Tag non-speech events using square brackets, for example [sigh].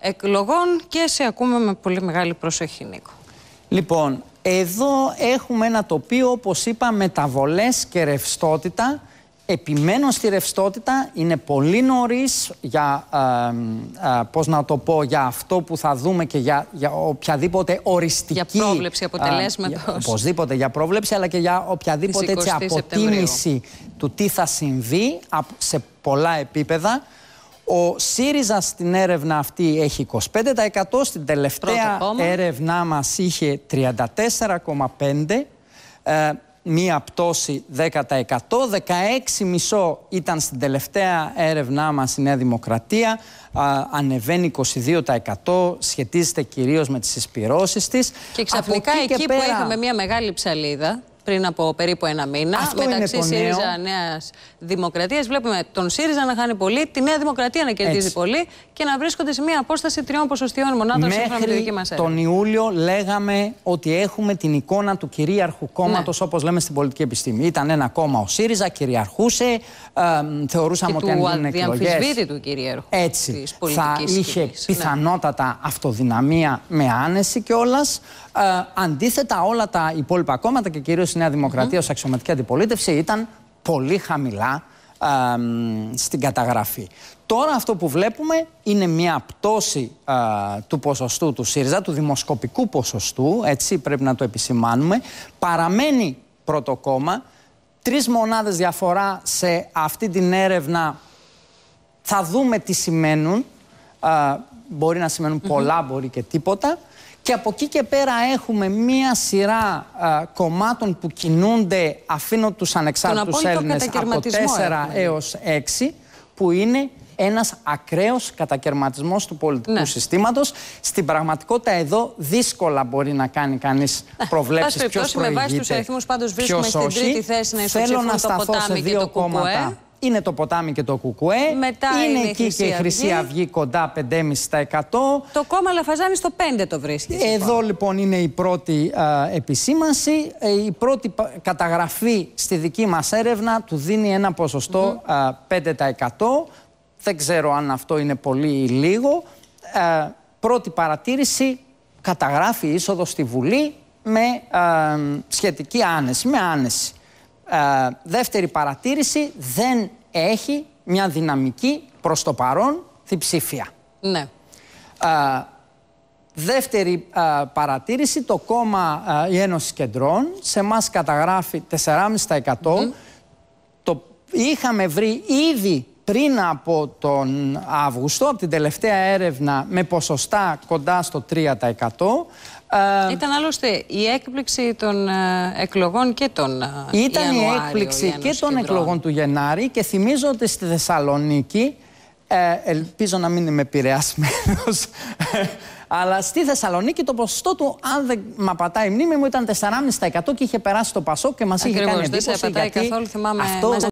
εκλογών και σε ακούμε με πολύ μεγάλη προσοχή Νίκο. Λοιπόν, εδώ έχουμε ένα τοπίο όπως είπα μεταβολές και ρευστότητα. Επιμένω στη ρευστότητα, είναι πολύ νωρίς για, ε, ε, πώς να το πω, για αυτό που θα δούμε και για, για οποιαδήποτε οριστική... Για πρόβλεψη ε, αποτελέσματος. Ε, οπωσδήποτε για πρόβλεψη, αλλά και για οποιαδήποτε αποτίμηση του τι θα συμβεί σε πολλά επίπεδα. Ο ΣΥΡΙΖΑ στην έρευνα αυτή έχει 25%. Στην τελευταία έρευνά μας είχε 34,5%. Ε, μία πτώση 10%. 16,5% ήταν στην τελευταία έρευνά μας η Νέα Δημοκρατία. ανεβαίνει 22%. Σχετίζεται κυρίως με τις εισπυρώσεις της. Και ξαφνικά εκεί, που είχαμε μία μεγάλη ψαλίδα πριν από περίπου ένα μήνα Αυτό μεταξύ ΣΥΡΙΖΑ Νέας Δημοκρατίας. Βλέπουμε τον ΣΥΡΙΖΑ να χάνει πολύ, τη Νέα Δημοκρατία να κερδίζει Έτσι. πολύ και να βρίσκονται σε μια απόσταση τριών ποσοστιών μονάδων σύμφωνα με τη δική μας Τον Ιούλιο λέγαμε ότι έχουμε την εικόνα του κυρίαρχου κόμματος, ναι. όπως λέμε στην πολιτική επιστήμη. Ήταν ένα κόμμα ο ΣΥΡΙΖΑ, κυριαρχούσε. Ε, θεωρούσαμε και ότι αν γίνουν του κυρίαρχου. Έτσι. θα είχε ναι. πιθανότατα αυτοδυναμία με άνεση κιόλας. Ε, αντίθετα, όλα τα υπόλοιπα κόμματα και κυρίως Νέα Δημοκρατία mm. ως αξιωματική αντιπολίτευση ήταν πολύ χαμηλά στην καταγραφή. Τώρα αυτό που βλέπουμε είναι μια πτώση ε, του ποσοστού του ΣΥΡΙΖΑ, του δημοσκοπικού ποσοστού, έτσι πρέπει να το επισημάνουμε. Παραμένει πρώτο κόμμα, τρεις μονάδες διαφορά σε αυτή την έρευνα θα δούμε τι σημαίνουν. Ε, μπορεί να σημαίνουν πολλά, μπορεί και τίποτα. Και από εκεί και πέρα έχουμε μία σειρά κομμάτων που κινούνται αφήνω τους ανεξάρτητους Έλληνες από 4 έχουμε. Δηλαδή. έως 6 που είναι ένας ακραίος κατακαιρματισμός του πολιτικού ναι. συστήματος. Στην πραγματικότητα εδώ δύσκολα μπορεί να κάνει κανείς [laughs] προβλέψεις ποιος προηγείται, Με βάση τους στην τρίτη θέση να σταθώ σε δύο Κόμματα είναι το ποτάμι και το κουκουέ. Μετά είναι, εκεί και η Χρυσή Αυγή κοντά 5,5%. Το κόμμα Λαφαζάνη στο 5 το βρίσκεις. Εδώ λοιπόν. λοιπόν. είναι η πρώτη επισήμανση. Ε, η πρώτη καταγραφή στη δική μας έρευνα του δίνει ένα ποσοστό 5%. Δεν ξέρω αν αυτό είναι πολύ ή λίγο. Ε, πρώτη παρατήρηση καταγράφει είσοδο στη Βουλή με σχετική άνεση, με άνεση. Ε, δεύτερη παρατήρηση, δεν έχει μια δυναμική προς το παρόν διψήφια. Ναι. Ε, δεύτερη ε, παρατήρηση, το κόμμα η Ένωση Κεντρών σε μας καταγράφει 4,5%. Το είχαμε βρει ήδη πριν από τον Αύγουστο, από την τελευταία έρευνα με ποσοστά κοντά στο 3%. Ε, ήταν άλλωστε η έκπληξη των ε, εκλογών και των ε, Ήταν η έκπληξη και των εκλογών του Γενάρη και θυμίζω ότι στη Θεσσαλονίκη, ελπίζω να μην είμαι επηρεασμένος, αλλά στη Θεσσαλονίκη το ποσοστό του, αν δεν με πατάει η μνήμη μου, ήταν 4,5% και είχε περάσει το Πασό και μας Ακριβώς, είχε κάνει εντύπωση. Δεν σε καθόλου, θυμάμαι. Αυτό...